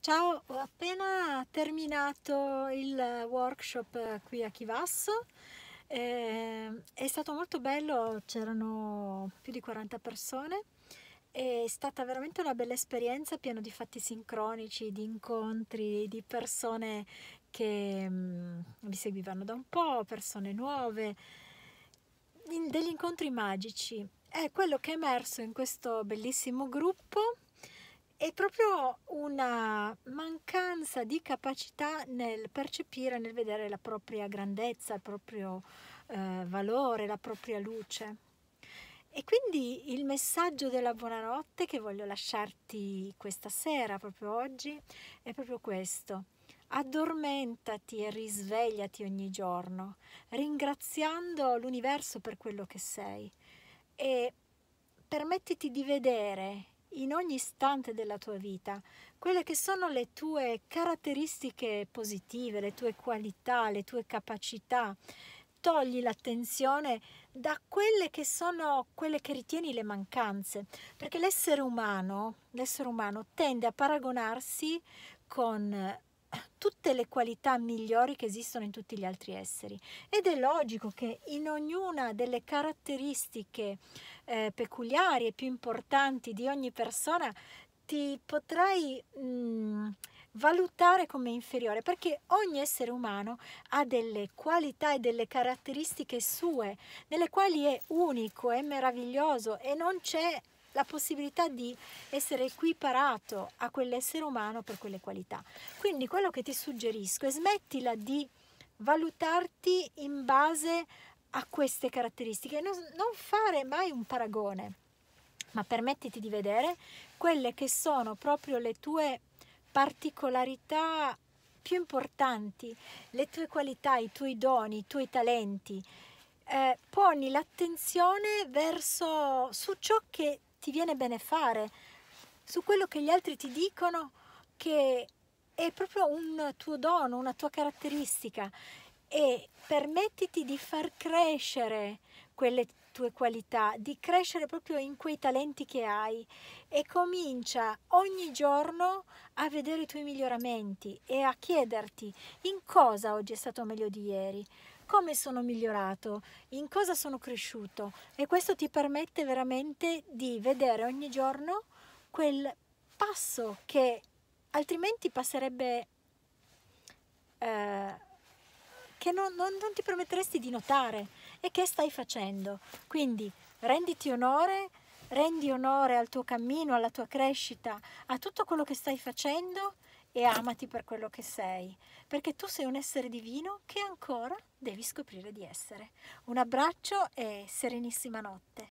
Ciao, ho appena terminato il workshop eh, qui a Chivasso, eh, è stato molto bello, c'erano più di 40 persone, è stata veramente una bella esperienza, piena di fatti sincronici, di incontri, di persone che mh, mm, mi seguivano da un po', persone nuove, in, degli incontri magici. È quello che è emerso in questo bellissimo gruppo è proprio una mancanza di capacità nel percepire, nel vedere la propria grandezza, il proprio eh, valore, la propria luce. E quindi il messaggio della buonanotte che voglio lasciarti questa sera, proprio oggi, è proprio questo. Addormentati e risvegliati ogni giorno, ringraziando l'universo per quello che sei e permettiti di vedere in ogni istante della tua vita, quelle che sono le tue caratteristiche positive, le tue qualità, le tue capacità. Togli l'attenzione da quelle che sono quelle che ritieni le mancanze, perché l'essere umano, l'essere umano tende a paragonarsi con tutte le qualità migliori che esistono in tutti gli altri esseri ed è logico che in ognuna delle caratteristiche eh, peculiari e più importanti di ogni persona ti potrai mh, mm, valutare come inferiore perché ogni essere umano ha delle qualità e delle caratteristiche sue nelle quali è unico, è meraviglioso e non c'è la possibilità di essere equiparato a quell'essere umano per quelle qualità. Quindi quello che ti suggerisco è smettila di valutarti in base a queste caratteristiche, non, non fare mai un paragone, ma permettiti di vedere quelle che sono proprio le tue particolarità più importanti, le tue qualità, i tuoi doni, i tuoi talenti. Eh, poni l'attenzione verso su ciò che ti viene bene fare, su quello che gli altri ti dicono che è proprio un tuo dono, una tua caratteristica e permettiti di far crescere quelle tue qualità, di crescere proprio in quei talenti che hai e comincia ogni giorno a vedere i tuoi miglioramenti e a chiederti in cosa oggi è stato meglio di ieri, come sono migliorato, in cosa sono cresciuto e questo ti permette veramente di vedere ogni giorno quel passo che altrimenti passerebbe eh, che non, non, non ti permetteresti di notare e che stai facendo. Quindi renditi onore, rendi onore al tuo cammino, alla tua crescita, a tutto quello che stai facendo e amati per quello che sei, perché tu sei un essere divino che ancora devi scoprire di essere. Un abbraccio e serenissima notte.